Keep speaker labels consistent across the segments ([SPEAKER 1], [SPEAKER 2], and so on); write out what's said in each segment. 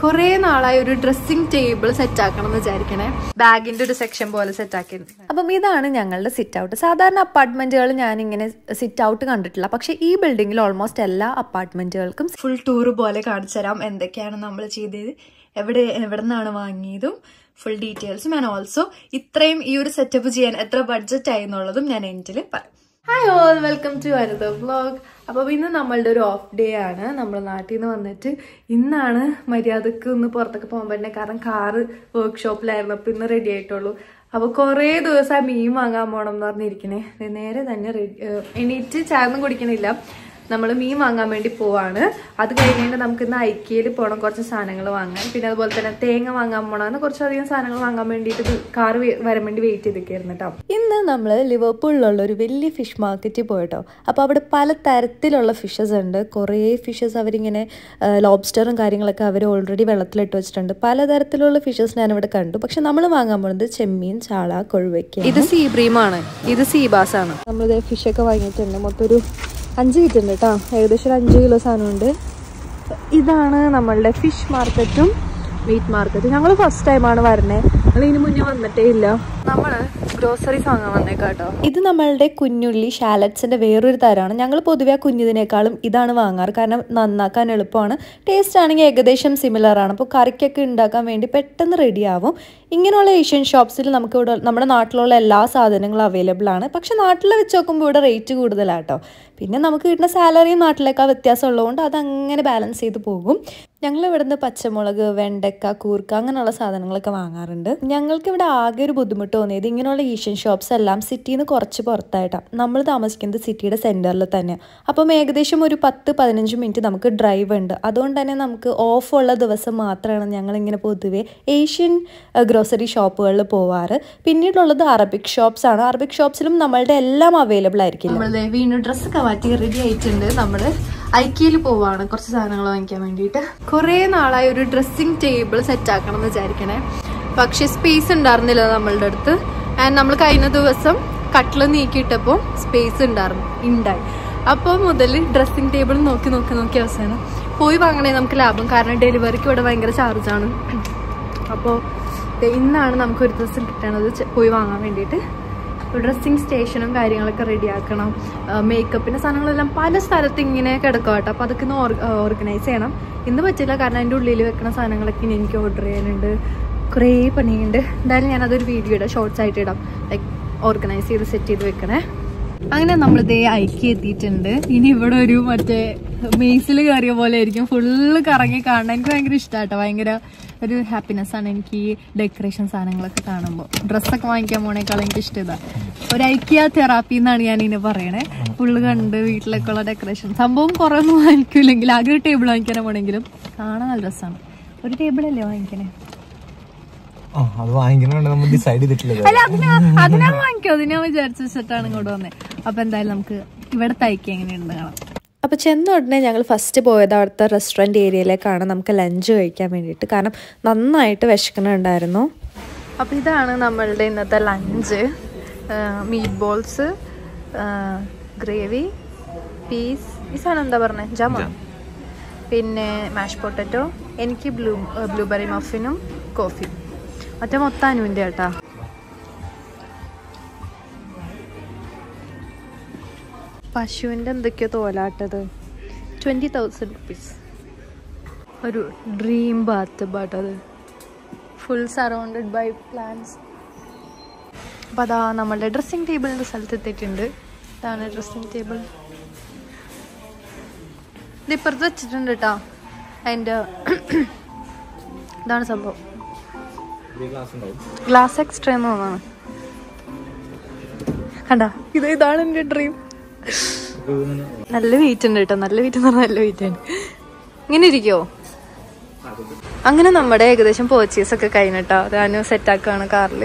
[SPEAKER 1] കൊറേ നാളായി ഒരു ഡ്രസ്സിംഗ് ടേബിൾ സെറ്റ് ആക്കണം എന്ന് വിചാരിക്കണേ ബാഗിന്റെ ഒരു സെക്ഷൻ പോലെ സെറ്റ് ആക്കി അപ്പം ഇതാണ് ഞങ്ങളുടെ സിറ്റ് ഔട്ട് സാധാരണ അപ്പാർട്ട്മെന്റുകൾ ഞാൻ ഇങ്ങനെ സിറ്റ് ഔട്ട് കണ്ടിട്ടില്ല പക്ഷെ ഈ ബിൽഡിംഗിൽ ഓൾമോസ്റ്റ് എല്ലാ അപ്പാർട്ട്മെന്റുകൾക്കും ഫുൾ ടൂർ പോലെ കാണിച്ചു തരാം എന്തൊക്കെയാണ് നമ്മൾ ചെയ്തത് എവിടെ എവിടെ നിന്നാണ് വാങ്ങിയതും ഫുൾ ഡീറ്റെയിൽസും ആൻഡ് ഓൾസോ ഇത്രയും ഈ ഒരു സെറ്റപ്പ് ചെയ്യാൻ എത്ര ബഡ്ജറ്റ് ആയി എന്നുള്ളതും ഞാൻ എൻ്റെ പറയും hi all welcome to Arutha blog അപ്പോൾ ഇന്ന് നമ്മളുടെ ഒരു ഓഫ് ഡേ ആണ് നമ്മൾ നാട്ടിൽ നിന്ന് വന്നിട്ട് ഇന്നാണ് മര്യാദക്ക് ഒന്ന് പുറത്തൊക്കെ പോകാൻ പറ്റുന്നത് കാരണം കാറ് വർക്ക്ഷോപ്പിലായിരുന്നു അപ്പോൾ ഇന്ന് റെഡി ആയിട്ടുള്ളൂ അപ്പോൾ കുറേ ദിവസം മീൻ വാങ്ങാൻ പോകണം എന്ന് പറഞ്ഞിരിക്കണേ നേരെ തന്നെ റെഡി എണീറ്റ് ചാർന്നും കുടിക്കണില്ല നമ്മൾ മീൻ വാങ്ങാൻ വേണ്ടി പോവാണ് അത് കഴിഞ്ഞിട്ട് നമുക്ക് ഇന്ന് ഐക്യയിൽ പോകണം കുറച്ച് സാധനങ്ങൾ വാങ്ങാൻ പിന്നെ അതുപോലെ തന്നെ തേങ്ങ വാങ്ങാൻ പോകണമെന്ന് കുറച്ചധികം സാധനങ്ങൾ വാങ്ങാൻ വേണ്ടിയിട്ട് കാർ വരാൻ വേണ്ടി വെയിറ്റ് ചെയ്തൊക്കെയായിരുന്നു കേട്ടോ ഇന്ന് നമ്മൾ ലിവർപൂളിലുള്ള ഒരു വലിയ ഫിഷ് മാർക്കറ്റിൽ പോയിട്ടോ അപ്പോൾ അവിടെ പല തരത്തിലുള്ള ഫിഷസ് ഉണ്ട് കുറേ ഫിഷസ് അവരിങ്ങനെ ലോബ്സ്റ്ററും കാര്യങ്ങളൊക്കെ അവർ ഓൾറെഡി വെള്ളത്തിലിട്ട് വെച്ചിട്ടുണ്ട് പലതരത്തിലുള്ള ഫിഷസ് ഞാനിവിടെ കണ്ടു പക്ഷെ നമ്മൾ വാങ്ങാൻ പോകുന്നത് ചെമ്മീൻ ചാള കൊഴുവയ്ക്ക ഇത് സീബ്രീമാണ് ഇത് സീബാസ് ആണ് നമ്മളിത് ഫിഷൊക്കെ വാങ്ങിയിട്ടുണ്ട് മൊത്തം ഒരു അഞ്ച് കിറ്റുണ്ട് കേട്ടോ ഏകദേശം ഒരു അഞ്ച് കിലോ സാധനമുണ്ട് ഇതാണ് നമ്മളുടെ ഫിഷ് മാർക്കറ്റും മീറ്റ് മാർക്കറ്റും ഞങ്ങൾ ഫസ്റ്റ് ടൈമാണ് വരണേ ഞങ്ങൾ ഇതിന് മുന്നേ വന്നിട്ടേ ഇല്ല നമ്മൾ ഗ്രോസറി സാധനം വന്നേക്കാട്ടോ ഇത് നമ്മളുടെ കുഞ്ഞുള്ളി ഷാലറ്റ്സിന്റെ വേറൊരു തരമാണ് ഞങ്ങൾ പൊതുവെ ആ കുഞ്ഞിതിനേക്കാളും ഇതാണ് വാങ്ങാറ് കാരണം നന്നാക്കാൻ എളുപ്പമാണ് ടേസ്റ്റ് ആണെങ്കിൽ ഏകദേശം സിമിലർ ആണ് അപ്പോൾ കറിക്കൊക്കെ ഉണ്ടാക്കാൻ വേണ്ടി പെട്ടെന്ന് റെഡിയാവും ഇങ്ങനെയുള്ള ഏഷ്യൻ ഷോപ്സിൽ നമുക്ക് ഇവിടെ നമ്മുടെ നാട്ടിലുള്ള എല്ലാ സാധനങ്ങളും അവൈലബിൾ ആണ് പക്ഷെ നാട്ടിൽ വെച്ച് നോക്കുമ്പോൾ ഇവിടെ റേറ്റ് കൂടുതലാട്ടോ പിന്നെ നമുക്ക് കിട്ടുന്ന സാലറിയും നാട്ടിലേക്കാൾ വ്യത്യാസം ഉള്ളതുകൊണ്ട് അതങ്ങനെ ബാലൻസ് ചെയ്ത് പോകും ഞങ്ങൾ ഇവിടുന്ന് പച്ചമുളക് വെണ്ടക്ക കൂർക്ക അങ്ങനെയുള്ള സാധനങ്ങളൊക്കെ വാങ്ങാറുണ്ട് ഞങ്ങൾക്ക് ഇവിടെ ആകെ ഒരു ബുദ്ധിമുട്ട് തോന്നിയത് ഇങ്ങനെയുള്ള ഏഷ്യൻ ഷോപ്സ് എല്ലാം സിറ്റിയിൽ നിന്ന് കുറച്ച് പുറത്തായിട്ടാണ് നമ്മൾ താമസിക്കുന്നത് സിറ്റിയുടെ സെൻറ്ററിൽ തന്നെ അപ്പം ഏകദേശം ഒരു പത്ത് പതിനഞ്ച് മിനിറ്റ് നമുക്ക് ഡ്രൈവ് ഉണ്ട് അതുകൊണ്ട് തന്നെ നമുക്ക് ഓഫുള്ള ദിവസം മാത്രമാണ് ഞങ്ങളിങ്ങനെ പൊതുവേ ഏഷ്യൻ ഗ്രോസറി ഷോപ്പുകളിൽ പോവാറ് പിന്നീടുള്ളത് അറബിക് ഷോപ്സ് ആണ് അറബിക് ഷോപ്സിലും നമ്മളുടെ എല്ലാം അവൈലബിൾ ആയിരിക്കും വീണ്ടും ഡ്രസ്സൊക്കെ മാറ്റി റെഡി ആയിട്ടുണ്ട് നമ്മൾ ഐക്യയിൽ പോവാണ് കുറച്ച് സാധനങ്ങൾ വാങ്ങിക്കാൻ വേണ്ടിയിട്ട് കുറേ നാളായി ഒരു ഡ്രസ്സിങ് ടേബിൾ സെറ്റ് ആക്കണം എന്ന് വിചാരിക്കണേ പക്ഷേ സ്പേസ് ഉണ്ടായിരുന്നില്ല നമ്മളുടെ അടുത്ത് ആൻഡ് നമ്മൾ കഴിഞ്ഞ ദിവസം കട്ടിൽ നീക്കിയിട്ടപ്പോൾ സ്പേസ് ഉണ്ടായിരുന്നു ഉണ്ടായി അപ്പോൾ മുതൽ ഡ്രസ്സിങ് ടേബിൾ നോക്കി നോക്കി നോക്കി അവസാനം പോയി വാങ്ങണേ നമുക്ക് ലാഭം കാരണം ഡെലിവറിക്ക് ഇവിടെ ഭയങ്കര ചാർജാണ് അപ്പോൾ ഇന്നാണ് നമുക്കൊരു ദിവസം കിട്ടണത് പോയി വാങ്ങാൻ വേണ്ടിയിട്ട് ഡ്രസ്സിങ് സ്റ്റേഷനും കാര്യങ്ങളൊക്കെ റെഡിയാക്കണം മേക്കപ്പിൻ്റെ സാധനങ്ങളെല്ലാം പല സ്ഥലത്ത് ഇങ്ങനെ കിടക്കും കേട്ടോ അപ്പോൾ അതൊക്കെ ഒന്ന് ഓർഗനൈസ് ചെയ്യണം ഇന്ന് പറ്റില്ല കാരണം അതിൻ്റെ ഉള്ളിൽ വെക്കുന്ന സാധനങ്ങളൊക്കെ ഇനി എനിക്ക് ഓർഡർ ചെയ്യാനുണ്ട് കുറേ പണിയുണ്ട് എന്തായാലും ഞാനതൊരു വീഡിയോ ഇടാം ഷോർട്സ് ആയിട്ട് ഇടാം ലൈക്ക് ഓർഗനൈസ് ചെയ്ത് സെറ്റ് ചെയ്ത് വെക്കണേ അങ്ങനെ നമ്മൾ ദേ ഐക്കി എത്തിയിട്ടുണ്ട് ഇനി ഇവിടെ ഒരു മറ്റേ മെയ്സിൽ കയറിയ പോലെ ആയിരിക്കും ഫുള്ള് കറങ്ങി കാണാൻ എനിക്ക് ഭയങ്കര ഇഷ്ടമാട്ടോ ഭയങ്കര ഒരു ഹാപ്പിനെസ്സാണ് എനിക്ക് ഈ ഡെക്കറേഷൻ സാധനങ്ങളൊക്കെ കാണുമ്പോൾ ഡ്രസ്സൊക്കെ വാങ്ങിക്കാൻ പോണേക്കാൾ എനിക്ക് ഇഷ്ടം ഒരു ഐക്യ തെറാപ്പി എന്നാണ് ഞാൻ ഇനി പറയണേ ഫുള്ള് കണ്ട് വീട്ടിലൊക്കെ ഉള്ള ഡെക്കറേഷൻ സംഭവം കുറവൊന്നും വാങ്ങിക്കില്ലെങ്കിൽ ആകെ ഒരു ടേബിൾ വാങ്ങിക്കാൻ പോണെങ്കിലും കാണാൻ നല്ല രസമാണ് ഒരു ടേബിൾ അല്ലേ വാങ്ങിക്കണേ അത് നമ്മൾ ഡിസൈഡ് ചെയ്തിട്ടില്ല അല്ല അതിനാ വാങ്ങിക്കോ അതിനാ വിചാരിച്ചിട്ടാണ് ഇങ്ങോട്ട് വന്നേ അപ്പൊ എന്തായാലും നമുക്ക് ഇവിടെ തയ്ക്കുക എങ്ങനെയുണ്ട് കാണാം അപ്പോൾ ചെന്ന ഉടനെ ഞങ്ങൾ ഫസ്റ്റ് പോയത് അവിടുത്തെ റെസ്റ്റോറൻറ്റ് ഏരിയയിലേക്കാണ് നമുക്ക് ലഞ്ച് കഴിക്കാൻ വേണ്ടിയിട്ട് കാരണം നന്നായിട്ട് വിശക്കണുണ്ടായിരുന്നു അപ്പോൾ ഇതാണ് നമ്മളുടെ ഇന്നത്തെ lunch meat balls gravy peas ഈ സാധനം എന്താ പറഞ്ഞത് ജമു പിന്നെ മാഷ് പൊട്ടറ്റോ എനിക്ക് ബ്ലൂ ബ്ലൂബെറി മഫിനും കോഫിയും മറ്റേ മൊത്തം അനുവിൻ്റെ കേട്ടോ പശുവിൻ്റെ എന്തൊക്കെയോ തോലാട്ടത് ട്വൻറ്റി തൗസൻഡ് റുപ്പീസ് ഒരു ഡ്രീം ബാത്ത് ബാട്ടത് ഫുൾ സറൗണ്ടഡ് ബൈ പ്ലാന്റ്സ് അപ്പം അതാ നമ്മളുടെ ഡ്രസ്സിങ് ടേബിളിൻ്റെ സ്ഥലത്ത് എത്തിയിട്ടുണ്ട് ഇതാണ് ഡ്രസ്സിങ് ടേബിൾ ഇത് ഇപ്പുറത്ത് വെച്ചിട്ടുണ്ട് കേട്ടോ അതിൻ്റെ ഇതാണ് സംഭവം ഗ്ലാസ് എക്സ്ട്രീമാണ് കണ്ടാ ഇത് ഇതാണ് എൻ്റെ ഡ്രീം നല്ല വീറ്റ് ഉണ്ട് കേട്ടോ നല്ല വീറ്റ് എന്ന് പറഞ്ഞാൽ നല്ല വീറ്റ് ഇങ്ങനെ ഇരിക്കോ അങ്ങനെ നമ്മുടെ ഏകദേശം പർച്ചേസ് ഒക്കെ കഴിഞ്ഞിട്ടോ ഞാൻ ആക്കുകയാണ് കാറിൽ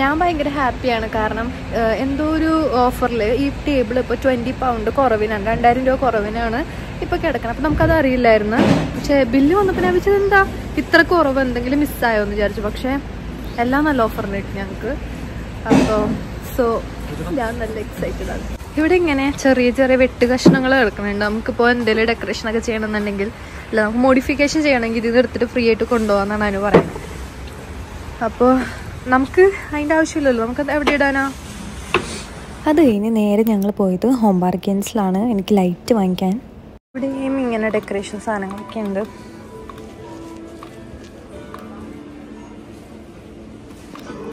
[SPEAKER 1] ഞാൻ ഭയങ്കര ഹാപ്പിയാണ് കാരണം എന്തോ ഒരു ഓഫറിൽ ഈ ടേബിൾ ഇപ്പോൾ ട്വൻറ്റി പൗണ്ട് കുറവിനാണ് രണ്ടായിരം രൂപ കുറവിനാണ് ഇപ്പോൾ കിടക്കണം അപ്പം നമുക്കത് അറിയില്ലായിരുന്നു പക്ഷേ ബില്ല് വന്നപ്പോൾ ഞാൻ വെച്ചത് എന്താ ഇത്ര കുറവ് എന്തെങ്കിലും മിസ്സായോ എന്ന് വിചാരിച്ചു പക്ഷേ എല്ലാം നല്ല ഓഫറിന് കിട്ടി ഞങ്ങൾക്ക് അപ്പോൾ സോ ഞാൻ നല്ല എക്സൈറ്റഡ് ആണ് ഇവിടെ ഇങ്ങനെ ചെറിയ ചെറിയ വെട്ട് കഷ്ണങ്ങൾ കിടക്കുന്നുണ്ട് നമുക്കിപ്പോൾ എന്തെങ്കിലും ഡെക്കറേഷൻ ഒക്കെ ചെയ്യണമെന്നുണ്ടെങ്കിൽ അല്ല നമുക്ക് മോഡിഫിക്കേഷൻ ചെയ്യണമെങ്കിൽ ഇത് എടുത്തിട്ട് ഫ്രീ ആയിട്ട് കൊണ്ടുപോകാന്നാണ് അതിന് പറയുന്നത് അപ്പോൾ നമുക്ക് അതിൻ്റെ ആവശ്യമില്ലല്ലോ നമുക്ക് എവിടെ ഇടാനാ അത് കഴിഞ്ഞ് നേരെ ഞങ്ങൾ പോയത് ഹോം ബാർഗൻസിലാണ് എനിക്ക് ലൈറ്റ് വാങ്ങിക്കാൻ ഇവിടെയും ഇങ്ങനെ ഡെക്കറേഷൻ സാധനങ്ങളൊക്കെ ഉണ്ട്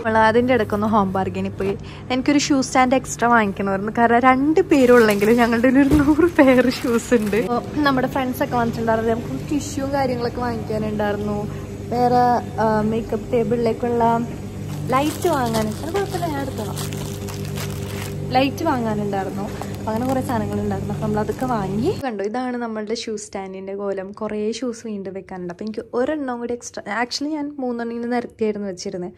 [SPEAKER 1] നമ്മൾ അതിൻ്റെ ഇടയ്ക്കൊന്ന് ഹോം ബാർഗിനി പോയി എനിക്കൊരു ഷൂ സ്റ്റാൻഡ് എക്സ്ട്രാ വാങ്ങിക്കണമായിരുന്നു കാരണം രണ്ട് പേരുള്ളെങ്കിലും ഞങ്ങളുടെ ഒരു നൂറ് പേർ ഷൂസ് ഉണ്ട് നമ്മുടെ ഫ്രണ്ട്സ് ഒക്കെ വന്നിട്ടുണ്ടായിരുന്നു നമുക്ക് ടിഷ്യൂ കാര്യങ്ങളൊക്കെ വാങ്ങിക്കാനുണ്ടായിരുന്നു വേറെ മേക്കപ്പ് ടേബിളിലേക്കുള്ള ലൈറ്റ് വാങ്ങാനുണ്ട് കുഴപ്പമില്ല ഞാൻ എടുത്തോളാം ലൈറ്റ് വാങ്ങാനുണ്ടായിരുന്നു അങ്ങനെ കുറേ സാധനങ്ങളുണ്ടായിരുന്നു അപ്പോൾ നമ്മളതൊക്കെ വാങ്ങി കണ്ടു ഇതാണ് നമ്മളുടെ ഷൂ സ്റ്റാൻഡിൻ്റെ കോലം കുറേ ഷൂസ് വീണ്ടും വെക്കാനുണ്ട് അപ്പോൾ എനിക്ക് ഒരെണ്ണം കൂടി എക്സ്ട്രാ ആക്ച്വലി ഞാൻ മൂന്നെണ്ണം ഇങ്ങനെ നിരത്തിയായിരുന്നു വെച്ചിരുന്നത്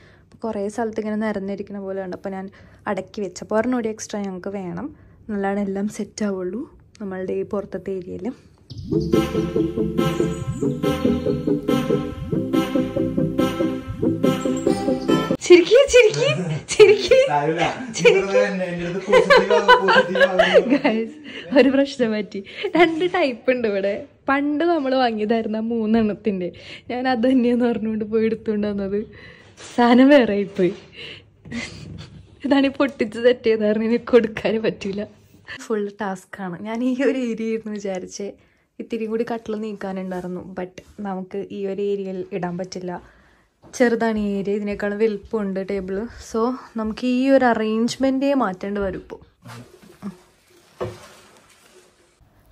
[SPEAKER 1] കുറേ സ്ഥലത്ത് ഇങ്ങനെ നിറഞ്ഞിരിക്കുന്ന പോലെ ഉണ്ട് അപ്പോൾ ഞാൻ അടക്കി വെച്ച വെച്ചപ്പോൾ ഒരെണ്ണൂടി എക്സ്ട്രാ ഞങ്ങൾക്ക് വേണം നല്ലാണ് എല്ലാം സെറ്റ് ആവുള്ളൂ നമ്മളുടെ ഈ പുറത്തത്തെ ഏരിയയിൽ ഒരു പ്രശ്നം പറ്റി രണ്ട് ടൈപ്പ് ഉണ്ട് ഇവിടെ പണ്ട് നമ്മൾ വാങ്ങിയതായിരുന്ന മൂന്നെണ്ണത്തിന്റെ ഞാൻ അത് തന്നെയെന്ന് പറഞ്ഞുകൊണ്ട് പോയി എടുത്തുകൊണ്ട് വന്നത് സാധനം വേറെ ആയിപ്പോയി ഇതാണ് ഈ പൊട്ടിച്ച് സെറ്റ് ചെയ്ത കാരണം എനിക്ക് കൊടുക്കാൻ പറ്റില്ല ഫുൾ ടാസ്ക്കാണ് ഞാൻ ഈ ഒരു ഏരിയ ഇരുന്ന് വിചാരിച്ചേ ഇത്തിരി കൂടി കട്ടിൽ നീക്കാനുണ്ടായിരുന്നു ബട്ട് നമുക്ക് ഈ ഒരു ഏരിയയിൽ ഇടാൻ പറ്റില്ല ചെറുതാണ് ഈ ഏരിയ ഇതിനേക്കാളും വലുപ്പമുണ്ട് ടേബിൾ സോ നമുക്ക് ഈ ഒരു അറേഞ്ച്മെൻറ്റേ മാറ്റേണ്ടി വരും ഇപ്പോൾ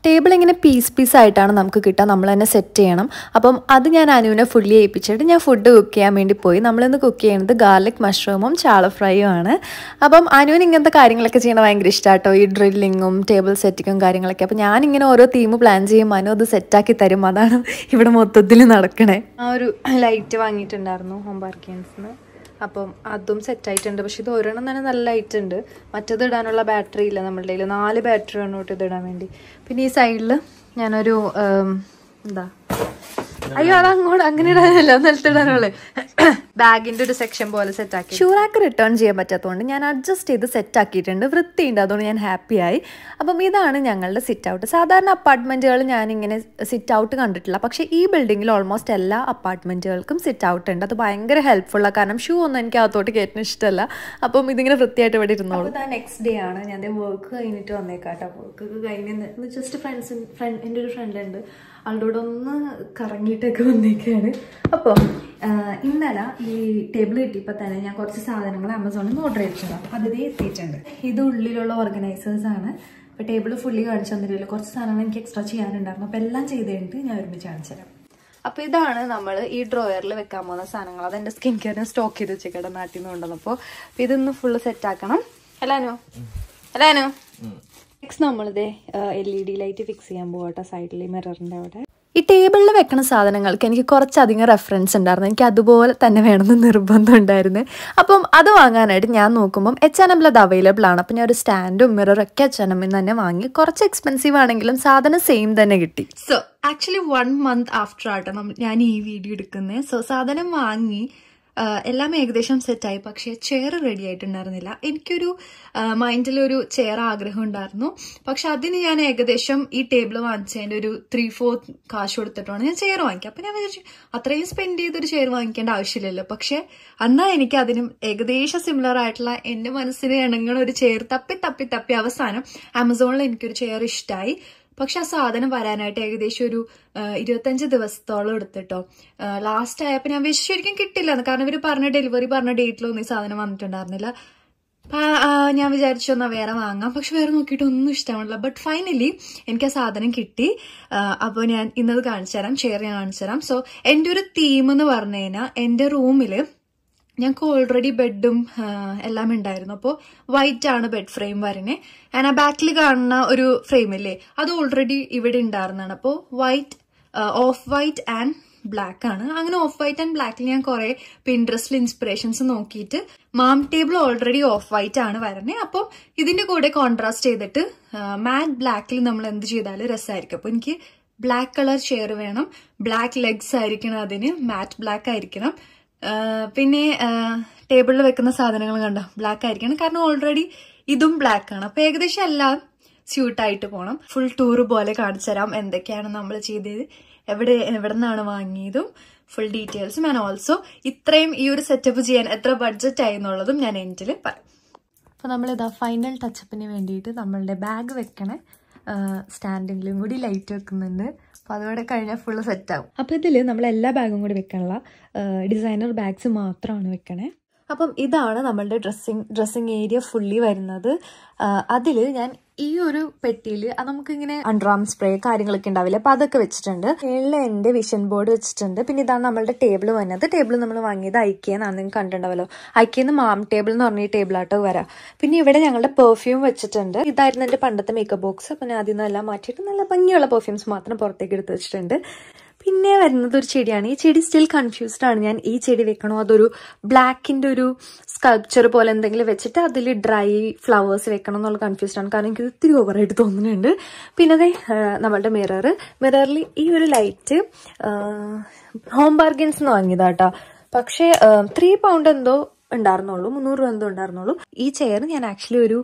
[SPEAKER 1] ടേബിൾ ഇങ്ങനെ പീസ് പീസ് ആയിട്ടാണ് നമുക്ക് കിട്ടുക നമ്മൾ തന്നെ സെറ്റ് ചെയ്യണം അപ്പം അത് ഞാൻ അനുവിനെ ഫുള്ളി ഏൽപ്പിച്ചിട്ട് ഞാൻ ഫുഡ് കുക്ക് ചെയ്യാൻ വേണ്ടി പോയി നമ്മളിന്ന് കുക്ക് ചെയ്യുന്നത് ഗാർലിക് മഷ്റൂമും ചാള ഫ്രൈയും ആണ് അപ്പം അനുവിന് ഇങ്ങനത്തെ കാര്യങ്ങളൊക്കെ ചെയ്യണം ഭയങ്കര ഇഷ്ടമാട്ടോ ഈ ഡ്രില്ലിങ്ങും ടേബിൾ സെറ്റിങ്ങും കാര്യങ്ങളൊക്കെ അപ്പം ഞാനിങ്ങനെ ഓരോ തീം പ്ലാൻ ചെയ്യും അനു അത് സെറ്റാക്കി തരും അതാണ് ഇവിടെ മൊത്തത്തിൽ നടക്കണേ ആ ഒരു ലൈറ്റ് വാങ്ങിയിട്ടുണ്ടായിരുന്നു ഹോം പാർക്കിയൻസിന് അപ്പം അതും സെറ്റായിട്ടുണ്ട് പക്ഷെ ഇത് ഒരെണ്ണം തന്നെ ഉണ്ട് മറ്റത് ഇടാനുള്ള ബാറ്ററി ഇല്ല നമ്മളുടെ കയ്യിൽ നാല് ബാറ്ററി ആണ് കേട്ടോ ഇതിടാൻ വേണ്ടി പിന്നെ ഈ സൈഡിൽ ഞാനൊരു എന്താ അയ്യോ അതങ്ങോട്ട് അങ്ങനെ ഇടാനല്ല നിലത്തിടാനുള്ളത് ബാഗിന്റെ ഒരു സെക്ഷൻ പോലെ സെറ്റ് ആക്കി ഷൂറാക്ക് റിട്ടേൺ ചെയ്യാൻ പറ്റാത്തതുകൊണ്ട് ഞാൻ അഡ്ജസ്റ്റ് ചെയ്ത് സെറ്റ് ആക്കിയിട്ടുണ്ട് വൃത്തിയുണ്ട് അതുകൊണ്ട് ഞാൻ ഹാപ്പിയായി അപ്പം ഇതാണ് ഞങ്ങളുടെ സിറ്റ് ഔട്ട് സാധാരണ അപ്പാർട്ട്മെന്റുകൾ ഞാൻ ഇങ്ങനെ സിറ്റ് ഔട്ട് കണ്ടിട്ടില്ല പക്ഷെ ഈ ബിൽഡിംഗിൽ ഓൾമോസ്റ്റ് എല്ലാ അപ്പാർട്ട്മെന്റുകൾക്കും സിറ്റ് ഔട്ട് ഉണ്ട് അത് ഭയങ്കര ഹെൽപ്ഫുള്ള കാരണം ഷൂ ഒന്നും എനിക്ക് അകത്തോട്ട് കയറ്റാൻ ഇഷ്ടമല്ല അപ്പം ഇതിങ്ങനെ വൃത്തിയായിട്ട് ഇവിടെ ഇരുന്നോളൂ നെക്സ്റ്റ് ഡേ ആണ് ഞാൻ വർക്ക് കഴിഞ്ഞിട്ട് വന്നേക്കാട്ടോ വർക്ക് കഴിഞ്ഞ് ജസ്റ്റ് ഫ്രണ്ട്സ് ഫ്രണ്ട് എൻ്റെ ഒരു ഫ്രണ്ട് ഉണ്ട് ആളുടെ ഒന്ന് കറങ്ങിയിട്ടൊക്കെ വന്നേക്കാണ് അപ്പോൾ ഇന്നലെ ഈ ടേബിൾ കിട്ടിയപ്പോൾ തന്നെ ഞാൻ കുറച്ച് സാധനങ്ങൾ ആമസോണിൽ നിന്ന് ഓർഡർ ചെയ്തിട്ടുണ്ട് അപ്പോൾ അതിലേ എത്തിയിട്ടുണ്ട് ഇത് ഉള്ളിലുള്ള ഓർഗനൈസേഴ്സാണ് അപ്പോൾ ടേബിൾ ഫുള്ളി കാണിച്ചു തന്നിട്ടില്ല കുറച്ച് സാധനങ്ങൾ എനിക്ക് എക്സ്ട്രാ ചെയ്യാനുണ്ടായിരുന്നു അപ്പോൾ എല്ലാം ചെയ്ത് കഴിഞ്ഞിട്ട് ഞാൻ ഒരുമിച്ച് കാണിച്ചു തരാം അപ്പോൾ ഇതാണ് നമ്മൾ ഈ ഡ്രോയറിൽ വെക്കാൻ പോകുന്ന സാധനങ്ങൾ എൻ്റെ സ്കിൻ കെയറിന് സ്റ്റോക്ക് ചെയ്ത് വെച്ചേക്കട്ടെ നാട്ടിൽ നിന്ന് കൊണ്ടുവന്നപ്പോൾ ഇതൊന്ന് ഫുള്ള് സെറ്റാക്കണം അല്ലാനോ അല്ലാനോ നെക്സ്റ്റ് നമ്മളിത് L E D light fix ചെയ്യാൻ പോകട്ടെ സൈഡിൽ മിററിൻ്റെ അവിടെ ഈ ടേബിളിൽ വെക്കുന്ന സാധനങ്ങൾക്ക് എനിക്ക് കുറച്ചധികം റെഫറൻസ് ഉണ്ടായിരുന്നു എനിക്ക് അതുപോലെ തന്നെ വേണമെന്ന് നിർബന്ധം ഉണ്ടായിരുന്നു അപ്പം അത് വാങ്ങാനായിട്ട് ഞാൻ നോക്കുമ്പം എച്ച് എൻ എമ്മിൽ അത് അവൈലബിൾ ആണ് അപ്പം ഞാൻ ഒരു സ്റ്റാൻഡും ഒക്കെ എച്ച് എൻ എമ്മിൽ തന്നെ വാങ്ങി കുറച്ച് എക്സ്പെൻസീവ് ആണെങ്കിലും സാധനം സെയിം തന്നെ കിട്ടി so actually one month after ആട്ടോ ഞാൻ ഈ വീഡിയോ എടുക്കുന്നത് സോ സാധനം വാങ്ങി എല്ലാം ഏകദേശം സെറ്റായി പക്ഷേ ചെയർ റെഡി ആയിട്ടുണ്ടായിരുന്നില്ല എനിക്കൊരു മൈൻഡിലൊരു ചെയർ ആഗ്രഹം ഉണ്ടായിരുന്നു പക്ഷെ അതിന് ഞാൻ ഏകദേശം ഈ ടേബിൾ വാങ്ങിച്ചതിൻ്റെ ഒരു ത്രീ ഫോർത്ത് കാശ് കൊടുത്തിട്ടാണ് ഞാൻ ചെയർ വാങ്ങിക്കുക അപ്പം ഞാൻ വിചാരിച്ചു അത്രയും സ്പെൻഡ് ചെയ്തൊരു ചെയർ വാങ്ങിക്കേണ്ട ആവശ്യമില്ലല്ലോ പക്ഷേ അന്നാ എനിക്ക് അതിനും ഏകദേശം സിമിലർ ആയിട്ടുള്ള എൻ്റെ മനസ്സിന് ഇണങ്ങുന്ന ഒരു ചെയർ തപ്പി തപ്പി തപ്പി അവസാനം ആമസോണിൽ എനിക്കൊരു ചെയർ ഇഷ്ടമായി പക്ഷെ ആ സാധനം വരാനായിട്ട് ഏകദേശം ഒരു ഇരുപത്തഞ്ച് ദിവസത്തോളം എടുത്തിട്ടോ ലാസ്റ്റ് ആയപ്പോൾ ഞാൻ വിശ്വസിച്ച് ശരിക്കും കിട്ടില്ല കാരണം ഇവർ പറഞ്ഞ ഡെലിവറി പറഞ്ഞ ഡേറ്റിലൊന്നും ഈ സാധനം വന്നിട്ടുണ്ടായിരുന്നില്ല ഞാൻ വിചാരിച്ചു എന്നാൽ വേറെ വാങ്ങാം പക്ഷെ വേറെ നോക്കിയിട്ട് ഒന്നും ഇഷ്ടമാണില്ല ബട്ട് ഫൈനലി എനിക്ക് ആ സാധനം കിട്ടി അപ്പോൾ ഞാൻ ഇന്നത് കാണിച്ചു തരാം ഷെയർ ഞാൻ കാണിച്ചു തരാം സോ എൻ്റെ ഒരു തീം എന്ന് പറഞ്ഞു കഴിഞ്ഞാൽ എൻ്റെ റൂമിൽ ഞങ്ങൾക്ക് ഓൾറെഡി ബെഡും എല്ലാം ഉണ്ടായിരുന്നു അപ്പോൾ വൈറ്റ് ആണ് ബെഡ് ഫ്രെയിം വരുന്നത് ആൻഡ് ആ ബാക്കിൽ കാണുന്ന ഒരു ഫ്രെയിം അല്ലേ അത് ഓൾറെഡി ഇവിടെ ഉണ്ടായിരുന്നതാണ് അപ്പോൾ white off white and black ആണ് അങ്ങനെ ഓഫ് വൈറ്റ് ആൻഡ് ബ്ലാക്കിൽ ഞാൻ കുറെ പിൻട്രസ്റ്റിൽ ഇൻസ്പിറേഷൻസ് നോക്കിയിട്ട് മാം ടേബിൾ ഓൾറെഡി ഓഫ് വൈറ്റ് ആണ് വരുന്നത് അപ്പോൾ ഇതിന്റെ കൂടെ കോൺട്രാസ്റ്റ് ചെയ്തിട്ട് മാറ്റ് ബ്ലാക്കിൽ നമ്മൾ എന്ത് ചെയ്താലും രസമായിരിക്കും അപ്പോൾ എനിക്ക് ബ്ലാക്ക് കളർ ചെയർ വേണം ബ്ലാക്ക് ലെഗ്സ് ആയിരിക്കണം അതിന് മാറ്റ് ബ്ലാക്ക് ആയിരിക്കണം പിന്നെ ടേബിളിൽ വെക്കുന്ന സാധനങ്ങൾ കണ്ടോ ബ്ലാക്ക് ആയിരിക്കണം കാരണം ഓൾറെഡി ഇതും ബ്ലാക്ക് ആണ് അപ്പൊ ഏകദേശം എല്ലാം സ്യൂട്ടായിട്ട് പോകണം ഫുൾ ടൂർ പോലെ കാണിച്ചു തരാം എന്തൊക്കെയാണ് നമ്മൾ ചെയ്തത് എവിടെ എവിടെ നിന്നാണ് വാങ്ങിയതും ഫുൾ ഡീറ്റെയിൽസും ആൻഡ് ഓൾസോ ഇത്രയും ഈ ഒരു സെറ്റപ്പ് ചെയ്യാൻ എത്ര ബഡ്ജറ്റ് ആയി എന്നുള്ളതും ഞാൻ എൻ്റെ പറയും അപ്പോൾ നമ്മളിതാ ഫൈനൽ ടച്ചപ്പിന് വേണ്ടിയിട്ട് നമ്മളുടെ ബാഗ് വെക്കണേ സ്റ്റാൻഡിങ്ങിലും കൂടി ലൈറ്റ് വെക്കുന്നുണ്ട് അപ്പോൾ അതോടെ കഴിഞ്ഞാൽ ഫുള്ള് സെറ്റാവും അപ്പോൾ ഇതിൽ നമ്മൾ എല്ലാ ബാഗും കൂടി വെക്കാനുള്ള ഡിസൈനർ ബാഗ്സ് മാത്രമാണ് വെക്കണേ അപ്പം ഇതാണ് നമ്മളുടെ ഡ്രസ്സിങ് ഡ്രസ്സിങ് ഏരിയ ഫുള്ളി വരുന്നത് അതിൽ ഞാൻ ഈ ഒരു പെട്ടിയിൽ നമുക്കിങ്ങനെ അണ്ടർആം സ്പ്രേ കാര്യങ്ങളൊക്കെ ഉണ്ടാവില്ല അപ്പം അതൊക്കെ വെച്ചിട്ടുണ്ട് മേളിൽ എൻ്റെ വിഷൻ ബോർഡ് വെച്ചിട്ടുണ്ട് പിന്നെ ഇതാണ് നമ്മളുടെ ടേബിൾ വന്നത് ടേബിൾ നമ്മൾ വാങ്ങിയത് എന്നാണ് നിങ്ങൾ കണ്ടിട്ടുണ്ടാവല്ലോ എന്ന് മാം ടേബിൾ എന്ന് പറഞ്ഞ ടേബിളാട്ടോ വരാം പിന്നെ ഇവിടെ ഞങ്ങളുടെ പെർഫ്യൂം വെച്ചിട്ടുണ്ട് ഇതായിരുന്നു എൻ്റെ പണ്ടത്തെ മേക്കപ്പ് ബോക്സ് അപ്പം ഞാൻ അതിൽ നിന്നെല്ലാം മാറ്റിയിട്ട് നല്ല ഭംഗിയുള്ള പെർഫ്യൂംസ് മാത്രം പുറത്തേക്ക് എടുത്ത് വെച്ചിട്ടുണ്ട് പിന്നെ വരുന്നത് ഒരു ചെടിയാണ് ഈ ചെടി സ്റ്റിൽ കൺഫ്യൂസ്ഡ് ആണ് ഞാൻ ഈ ചെടി വെക്കണോ അതൊരു ബ്ലാക്കിന്റെ ഒരു സ്കൾപ്ചർ പോലെ എന്തെങ്കിലും വെച്ചിട്ട് അതിൽ ഡ്രൈ ഫ്ലവേഴ്സ് വെക്കണം എന്നുള്ള കൺഫ്യൂസ്ഡ് ആണ് കാരണം എനിക്ക് ഇത്തിരി ഓവറായിട്ട് തോന്നുന്നുണ്ട് പിന്നെ അതെ നമ്മളുടെ മിറർ മിററിൽ ഈ ഒരു ലൈറ്റ് ഹോം ബാർഗൻസ് നിന്ന് വാങ്ങിയതാട്ടോ പക്ഷേ ത്രീ പൗണ്ട് എന്തോ ഉണ്ടായിരുന്നുള്ളൂ മുന്നൂറ് രൂപ എന്തോ ഉണ്ടായിരുന്നുള്ളൂ ഈ ചെയർ ഞാൻ ആക്ച്വലി ഒരു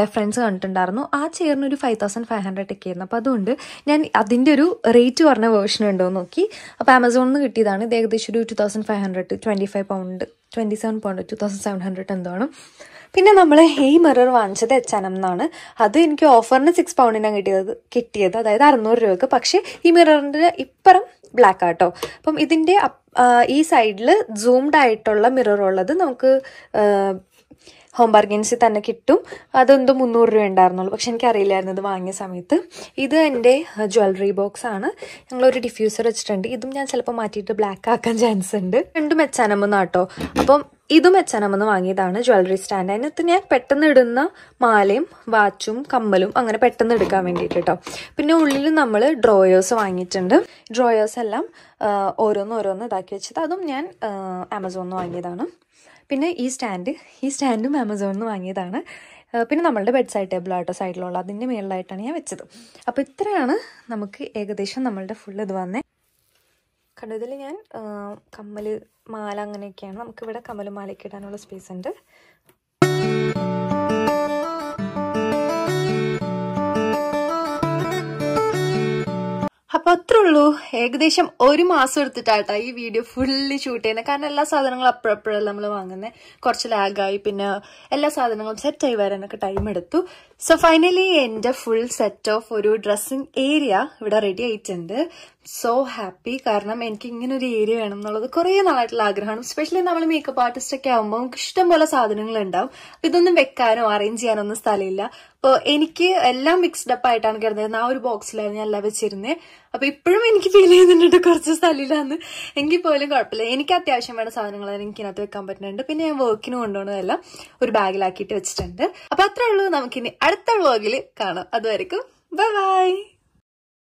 [SPEAKER 1] റെഫറൻസ് കണ്ടിട്ടുണ്ടായിരുന്നു ആ ചെയറിന് ഒരു ഫൈവ് തൗസൻഡ് ഫൈവ് ഹൺഡ്രഡ് ഒക്കെ ആയിരുന്നു അപ്പോൾ അതുകൊണ്ട് ഞാൻ അതിൻ്റെ ഒരു റേറ്റ് പറഞ്ഞ വേർഷൻ ഉണ്ടോ നോക്കി അപ്പോൾ ആമസോണിൽ നിന്ന് കിട്ടിയതാണ് ഇത് ഏകദേശം ഒരു two thousand five hundred twenty five pound twenty seven pound two thousand seven hundred എന്താണ് പിന്നെ നമ്മൾ ഹെയ് മിറർ വാങ്ങിച്ചത് എച്ച് H&M എൻ എം എന്നാണ് അത് എനിക്ക് ഓഫറിന് സിക്സ് പൗണ്ടിനാണ് കിട്ടിയത് കിട്ടിയത് അതായത് അറുന്നൂറ് രൂപക്ക് പക്ഷേ ഈ മിററിൻ്റെ ഇപ്പുറം ബ്ലാക്ക് ആട്ടോ അപ്പം ഇതിൻ്റെ ഈ സൈഡിൽ സൂംഡ് ആയിട്ടുള്ള മിറർ ഉള്ളത് നമുക്ക് ഹോം ബാർഗൻസിൽ തന്നെ കിട്ടും അതെന്തോ മുന്നൂറ് രൂപ ഉണ്ടായിരുന്നുള്ളൂ പക്ഷെ എനിക്കറിയില്ലായിരുന്നു ഇത് വാങ്ങിയ സമയത്ത് ഇത് എൻ്റെ ജ്വല്ലറി ബോക്സ് ആണ് ഞങ്ങളൊരു ഡിഫ്യൂസർ വെച്ചിട്ടുണ്ട് ഇതും ഞാൻ ചിലപ്പോൾ മാറ്റിയിട്ട് ബ്ലാക്ക് ആക്കാൻ ചാൻസ് ഉണ്ട് രണ്ടും എച്ചാനമെന്ന് H&M കേട്ടോ അപ്പം ഇതും എച്ചാനമെന്ന് H&M വാങ്ങിയതാണ് ജ്വല്ലറി സ്റ്റാൻഡ് അതിനകത്ത് ഞാൻ പെട്ടെന്ന് ഇടുന്ന മാലയും വാച്ചും കമ്മലും അങ്ങനെ പെട്ടെന്ന് എടുക്കാൻ വേണ്ടിയിട്ട് കേട്ടോ പിന്നെ ഉള്ളിൽ നമ്മൾ ഡ്രോയേഴ്സ് വാങ്ങിയിട്ടുണ്ട് ഡ്രോയേഴ്സ് എല്ലാം ഓരോന്ന് ഓരോന്ന് ഇതാക്കി വെച്ചത് അതും ഞാൻ ആമസോണിൽ നിന്ന് വാങ്ങിയതാണ് പിന്നെ ഈ സ്റ്റാൻഡ് ഈ സ്റ്റാൻഡും ആമസോണിൽ നിന്ന് വാങ്ങിയതാണ് പിന്നെ നമ്മളുടെ ബെഡ് സൈഡ് ടേബിൾ ആട്ടോ സൈഡിലുള്ള അതിൻ്റെ മേളിലായിട്ടാണ് ഞാൻ വെച്ചത് അപ്പോൾ ഇത്രയാണ് നമുക്ക് ഏകദേശം നമ്മളുടെ ഫുൾ ഇത് വന്നേ കണ്ടതിൽ ഞാൻ കമ്മൽ മാല അങ്ങനെയൊക്കെയാണ് നമുക്കിവിടെ കമ്മൽ മാലയ്ക്ക് ഇടാനുള്ള സ്പേസ് ഉണ്ട് ഉള്ളൂ ഏകദേശം ഒരു മാസം എടുത്തിട്ടാട്ടോ ഈ വീഡിയോ ഫുള്ളി ഷൂട്ട് ചെയ്യുന്നത് കാരണം എല്ലാ സാധനങ്ങളും അപ്പഴപ്പോഴല്ല നമ്മൾ വാങ്ങുന്നത് കുറച്ച് ലാഗായി പിന്നെ എല്ലാ സാധനങ്ങളും സെറ്റായി വരാനൊക്കെ ടൈം എടുത്തു സോ ഫൈനലി എൻ്റെ ഫുൾ സെറ്റ് ഓഫ് ഒരു ഡ്രസ്സിങ് ഏരിയ ഇവിടെ റെഡി ആയിട്ടുണ്ട് സോ ഹാപ്പി കാരണം എനിക്ക് ഇങ്ങനെ ഒരു ഏരിയ വേണം എന്നുള്ളത് കുറെ നാളായിട്ടുള്ള ആഗ്രഹമാണ് സ്പെഷ്യലി നമ്മൾ മേക്കപ്പ് ആർട്ടിസ്റ്റ് ഒക്കെ ആകുമ്പോൾ നമുക്ക് ഇഷ്ടംപോലെ സാധനങ്ങൾ ഉണ്ടാവും ഇതൊന്നും വെക്കാനോ അറേഞ്ച് ചെയ്യാനോ ഒന്നും സ്ഥലമില്ല അപ്പോൾ എനിക്ക് എല്ലാം മിക്സ്ഡ് അപ്പ് ആയിട്ടാണ് കിടന്നിരുന്നത് ആ ഒരു ബോക്സിലാണ് ഞാൻ എല്ലാം വെച്ചിരുന്നത് അപ്പോൾ ഇപ്പോഴും എനിക്ക് ഫീൽ ചെയ്യുന്നുണ്ട് കുറച്ച് സ്ഥലമില്ലാന്ന് എങ്കിൽ പോലും കുഴപ്പമില്ല എനിക്ക് അത്യാവശ്യം വേണ്ട സാധനങ്ങൾ എനിക്കിനകത്ത് വെക്കാൻ പറ്റുന്നുണ്ട് പിന്നെ ഞാൻ വർക്കിന് കൊണ്ടുപോകുന്നതെല്ലാം ഒരു ബാഗിലാക്കിയിട്ട് വെച്ചിട്ടുണ്ട് അപ്പോൾ അത്രേ ഉള്ളൂ നമുക്കിനി അടുത്ത വ്ലോഗിൽ കാണാം അതുവരെക്കും ബൈ ബൈ